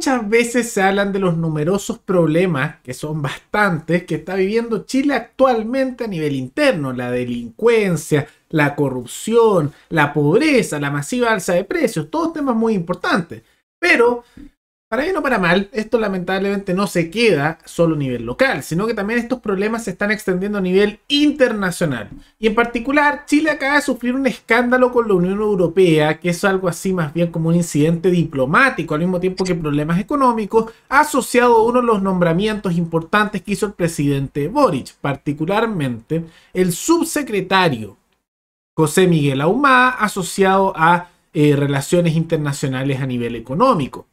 Muchas veces se hablan de los numerosos problemas, que son bastantes, que está viviendo Chile actualmente a nivel interno. La delincuencia, la corrupción, la pobreza, la masiva alza de precios, todos temas muy importantes. Pero para bien o para mal, esto lamentablemente no se queda solo a nivel local, sino que también estos problemas se están extendiendo a nivel internacional. Y en particular, Chile acaba de sufrir un escándalo con la Unión Europea, que es algo así más bien como un incidente diplomático, al mismo tiempo que problemas económicos, asociado a uno de los nombramientos importantes que hizo el presidente Boric, particularmente el subsecretario José Miguel Aumá, asociado a eh, relaciones internacionales a nivel económico.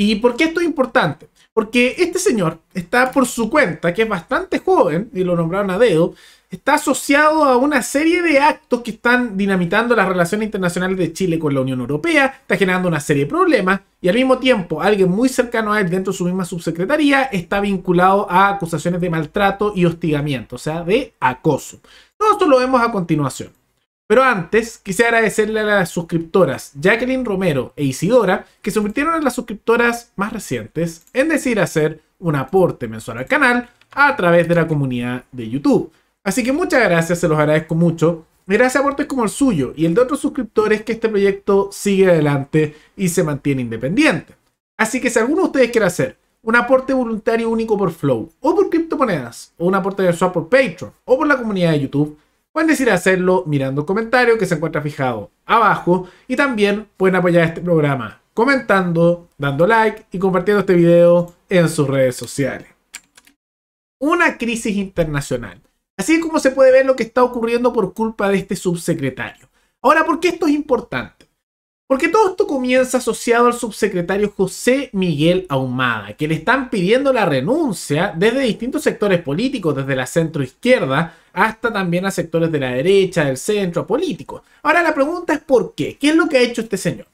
¿Y por qué esto es importante? Porque este señor está por su cuenta, que es bastante joven, y lo nombraron a dedo, está asociado a una serie de actos que están dinamitando las relaciones internacionales de Chile con la Unión Europea, está generando una serie de problemas y al mismo tiempo alguien muy cercano a él dentro de su misma subsecretaría está vinculado a acusaciones de maltrato y hostigamiento, o sea, de acoso. Todo esto lo vemos a continuación. Pero antes, quise agradecerle a las suscriptoras Jacqueline Romero e Isidora, que se convirtieron en las suscriptoras más recientes, en decir hacer un aporte mensual al canal a través de la comunidad de YouTube. Así que muchas gracias, se los agradezco mucho. Gracias a aportes como el suyo y el de otros suscriptores que este proyecto sigue adelante y se mantiene independiente. Así que si alguno de ustedes quiere hacer un aporte voluntario único por Flow o por criptomonedas o un aporte mensual por Patreon o por la comunidad de YouTube, Pueden decir hacerlo mirando el comentario que se encuentra fijado abajo y también pueden apoyar este programa comentando, dando like y compartiendo este video en sus redes sociales. Una crisis internacional. Así como se puede ver lo que está ocurriendo por culpa de este subsecretario. Ahora, ¿por qué esto es importante? Porque todo esto comienza asociado al subsecretario José Miguel Ahumada, que le están pidiendo la renuncia desde distintos sectores políticos, desde la centro izquierda hasta también a sectores de la derecha, del centro, político. Ahora la pregunta es por qué, qué es lo que ha hecho este señor.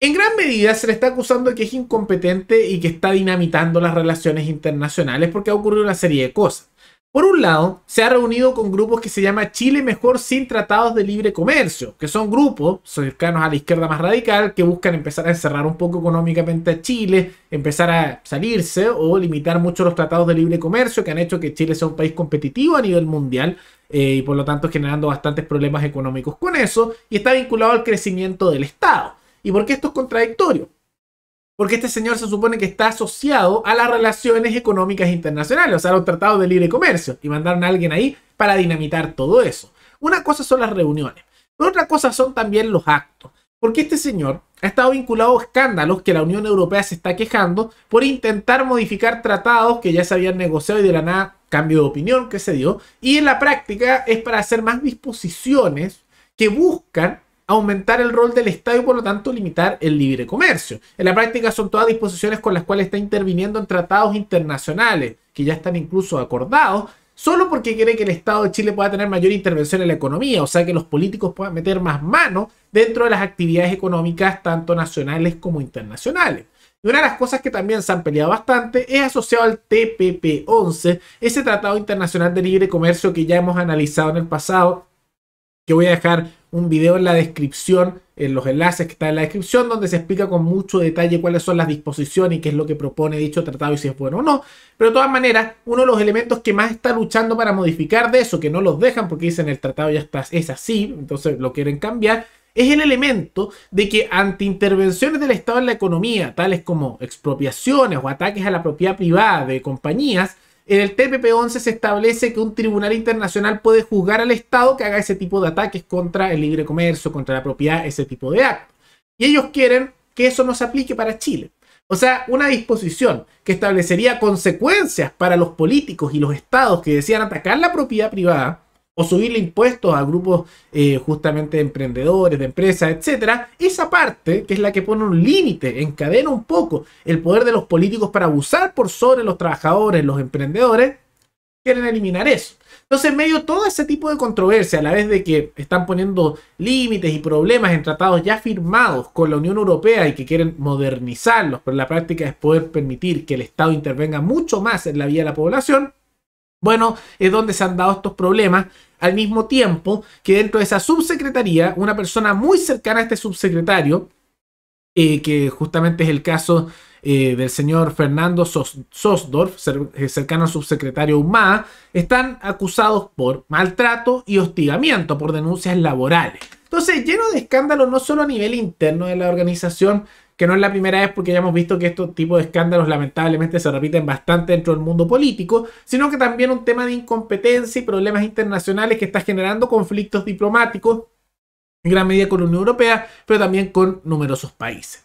En gran medida se le está acusando de que es incompetente y que está dinamitando las relaciones internacionales porque ha ocurrido una serie de cosas. Por un lado, se ha reunido con grupos que se llama Chile Mejor sin tratados de libre comercio, que son grupos cercanos a la izquierda más radical que buscan empezar a encerrar un poco económicamente a Chile, empezar a salirse o limitar mucho los tratados de libre comercio que han hecho que Chile sea un país competitivo a nivel mundial eh, y por lo tanto generando bastantes problemas económicos con eso y está vinculado al crecimiento del Estado. ¿Y por qué esto es contradictorio? porque este señor se supone que está asociado a las relaciones económicas internacionales, o sea, los tratados de libre comercio, y mandaron a alguien ahí para dinamitar todo eso. Una cosa son las reuniones, pero otra cosa son también los actos, porque este señor ha estado vinculado a escándalos que la Unión Europea se está quejando por intentar modificar tratados que ya se habían negociado y de la nada cambio de opinión que se dio, y en la práctica es para hacer más disposiciones que buscan aumentar el rol del Estado y por lo tanto limitar el libre comercio. En la práctica son todas disposiciones con las cuales está interviniendo en tratados internacionales, que ya están incluso acordados, solo porque quiere que el Estado de Chile pueda tener mayor intervención en la economía, o sea que los políticos puedan meter más mano dentro de las actividades económicas tanto nacionales como internacionales. Y una de las cosas que también se han peleado bastante es asociado al TPP-11, ese Tratado Internacional de Libre Comercio que ya hemos analizado en el pasado, que voy a dejar un video en la descripción, en los enlaces que están en la descripción, donde se explica con mucho detalle cuáles son las disposiciones y qué es lo que propone dicho tratado y si es bueno o no. Pero de todas maneras, uno de los elementos que más está luchando para modificar de eso, que no los dejan porque dicen el tratado ya está, es así, entonces lo quieren cambiar, es el elemento de que ante intervenciones del Estado en la economía, tales como expropiaciones o ataques a la propiedad privada de compañías, en el TPP-11 se establece que un tribunal internacional puede juzgar al Estado que haga ese tipo de ataques contra el libre comercio, contra la propiedad, ese tipo de actos. Y ellos quieren que eso no se aplique para Chile. O sea, una disposición que establecería consecuencias para los políticos y los estados que desean atacar la propiedad privada o subirle impuestos a grupos eh, justamente de emprendedores, de empresas, etcétera, esa parte que es la que pone un límite, encadena un poco el poder de los políticos para abusar por sobre los trabajadores, los emprendedores, quieren eliminar eso. Entonces, en medio de todo ese tipo de controversia, a la vez de que están poniendo límites y problemas en tratados ya firmados con la Unión Europea y que quieren modernizarlos, pero la práctica es poder permitir que el Estado intervenga mucho más en la vida de la población, bueno, es donde se han dado estos problemas al mismo tiempo que dentro de esa subsecretaría, una persona muy cercana a este subsecretario, eh, que justamente es el caso eh, del señor Fernando Sosdorf, eh, cercano al subsecretario UMA, están acusados por maltrato y hostigamiento por denuncias laborales. Entonces, lleno de escándalo, no solo a nivel interno de la organización, que no es la primera vez porque ya hemos visto que estos tipos de escándalos lamentablemente se repiten bastante dentro del mundo político, sino que también un tema de incompetencia y problemas internacionales que está generando conflictos diplomáticos en gran medida con la Unión Europea, pero también con numerosos países.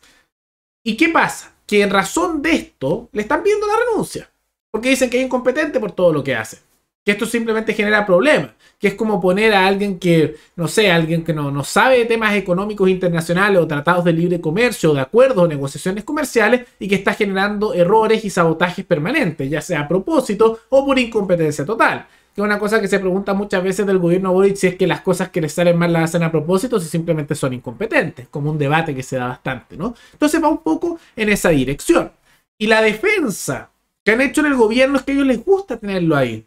¿Y qué pasa? Que en razón de esto le están viendo la renuncia, porque dicen que es incompetente por todo lo que hace que esto simplemente genera problemas, que es como poner a alguien que, no sé, alguien que no, sabe de temas económicos internacionales o tratados de libre comercio, de acuerdos o negociaciones comerciales y que está generando errores y sabotajes permanentes, ya sea a propósito o por incompetencia total. Que es una cosa que se pregunta muchas veces del gobierno Boric si es que las cosas que le salen mal las hacen a propósito o si simplemente son incompetentes, como un debate que se da bastante, ¿no? Entonces va un poco en esa dirección. Y la defensa que han hecho en el gobierno es que a ellos les gusta tenerlo ahí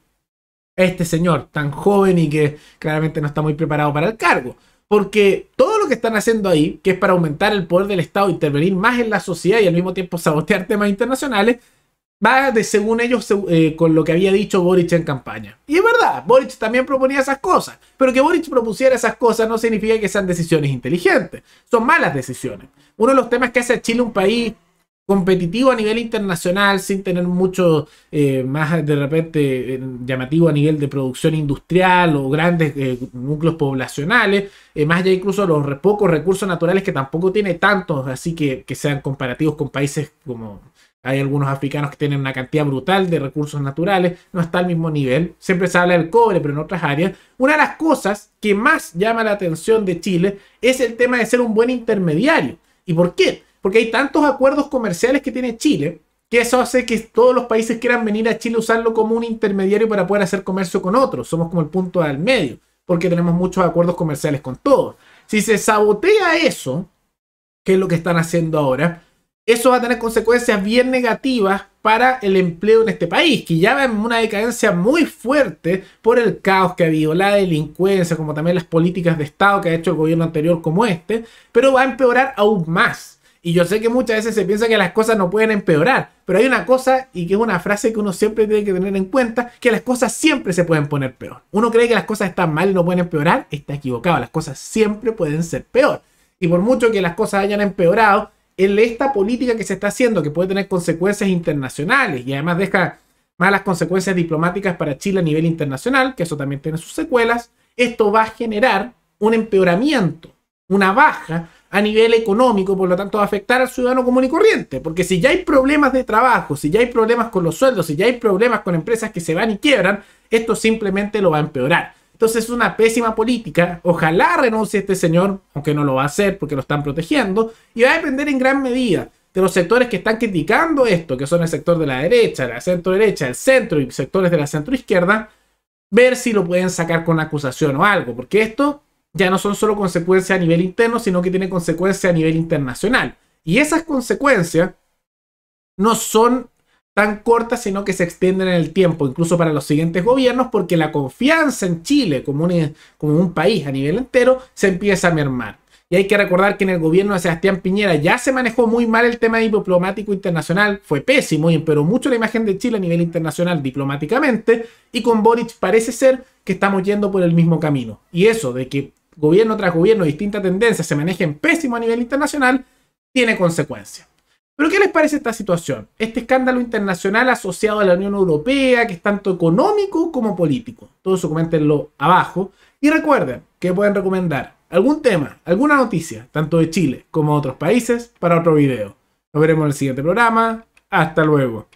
este señor tan joven y que claramente no está muy preparado para el cargo. Porque todo lo que están haciendo ahí, que es para aumentar el poder del Estado, intervenir más en la sociedad y al mismo tiempo sabotear temas internacionales, va de según ellos eh, con lo que había dicho Boric en campaña. Y es verdad, Boric también proponía esas cosas, pero que Boric propusiera esas cosas no significa que sean decisiones inteligentes, son malas decisiones. Uno de los temas que hace a Chile un país competitivo a nivel internacional, sin tener mucho eh, más de repente eh, llamativo a nivel de producción industrial o grandes eh, núcleos poblacionales, más allá incluso los pocos recursos naturales que tampoco tiene tantos, así que, que sean comparativos con países como hay algunos africanos que tienen una cantidad brutal de recursos naturales, no está al mismo nivel. Siempre se habla del cobre, pero en otras áreas. Una de las cosas que más llama la atención de Chile es el tema de ser un buen intermediario. ¿Y por qué? porque hay tantos acuerdos comerciales que tiene Chile, que eso hace que todos los países quieran venir a Chile a usarlo como un intermediario para poder hacer comercio con otros. Somos como el punto del medio, porque tenemos muchos acuerdos comerciales con todos. Si se sabotea eso, que es lo que están haciendo ahora, eso va a tener consecuencias bien negativas para el empleo en este país, que ya va una decadencia muy fuerte por el caos que ha habido, la delincuencia, como también las políticas de Estado que ha hecho el gobierno anterior como este, pero va a empeorar aún más. Y yo sé que muchas veces se piensa que las cosas no pueden empeorar, pero hay una cosa, y que es una frase que uno siempre tiene que tener en cuenta, que las cosas siempre se pueden poner peor. Uno cree que las cosas están mal y no pueden empeorar, está equivocado, las cosas siempre pueden ser peor. Y por mucho que las cosas hayan empeorado, en esta política que se está haciendo, que puede tener consecuencias internacionales y además deja malas consecuencias diplomáticas para Chile a nivel internacional, que eso también tiene sus secuelas, esto va a generar un empeoramiento, una baja a nivel económico por lo tanto va a afectar al ciudadano común y corriente. Porque si ya hay problemas de trabajo, si ya hay problemas con los sueldos, si ya hay problemas con empresas que se van y quiebran, esto simplemente lo va a empeorar. Entonces es una pésima política. Ojalá renuncie este señor, aunque no lo va a hacer porque lo están protegiendo, y va a depender en gran medida de los sectores que están criticando esto, que son el sector de la derecha, la centro derecha, el centro y sectores de la centro izquierda, ver si lo pueden sacar con acusación o algo, porque esto ya no son solo consecuencias a nivel interno, sino que tienen consecuencias a nivel internacional. Y esas consecuencias no son tan cortas, sino que se extienden en el tiempo, incluso para los siguientes gobiernos, porque la confianza en Chile como un, como un país a nivel entero se empieza a mermar. Y hay que recordar que en el gobierno de Sebastián Piñera ya se manejó muy mal el tema diplomático internacional, fue pésimo y empeoró mucho la imagen de Chile a nivel internacional diplomáticamente, y con Boric parece ser que estamos yendo por el mismo camino. Y eso de que gobierno tras gobierno, distintas tendencias se manejen pésimo a nivel internacional, tiene consecuencias. Pero ¿qué les parece esta situación? Este escándalo internacional asociado a la Unión Europea, que es tanto económico como político. Todo eso coméntenlo abajo. Y recuerden que pueden recomendar algún tema, alguna noticia, tanto de Chile como de otros países, para otro video. Nos veremos en el siguiente programa. Hasta luego.